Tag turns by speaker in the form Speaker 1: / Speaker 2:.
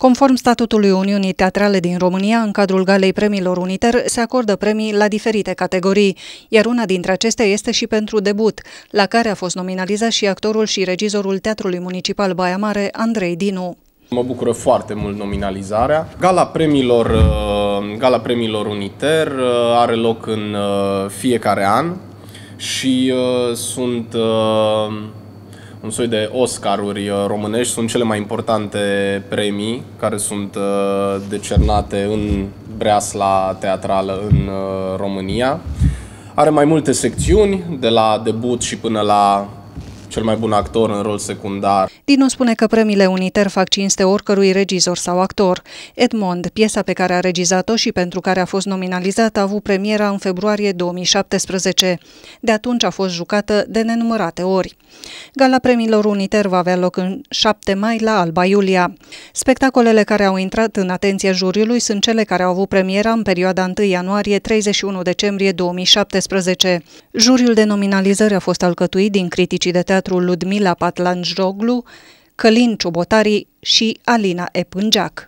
Speaker 1: Conform statutului Uniunii Teatrale din România, în cadrul Galei Premiilor Uniter se acordă premii la diferite categorii, iar una dintre acestea este și pentru debut, la care a fost nominalizat și actorul și regizorul Teatrului Municipal Baia Mare, Andrei Dinu.
Speaker 2: Mă bucură foarte mult nominalizarea. Gala premiilor, uh, Gala premiilor Uniter uh, are loc în uh, fiecare an și sunt un soi de Oscaruri uh, românești, sunt cele mai importante premii care sunt uh, decernate în breasla teatrală în uh, România. Are mai multe secțiuni, de la debut și până la cel mai bun actor în rol secundar.
Speaker 1: Dinu spune că premiile Uniter fac cinste oricărui regizor sau actor. Edmond, piesa pe care a regizat-o și pentru care a fost nominalizată, a avut premiera în februarie 2017. De atunci a fost jucată de nenumărate ori. Gala premiilor Uniter va avea loc în 7 mai la Alba Iulia. Spectacolele care au intrat în atenția juriului sunt cele care au avut premiera în perioada 1 ianuarie-31 decembrie 2017. Juriul de nominalizări a fost alcătuit din criticii de teatru teatru Ludmila Patlanjoglu, Călin Ciobotari și Alina Epângeac.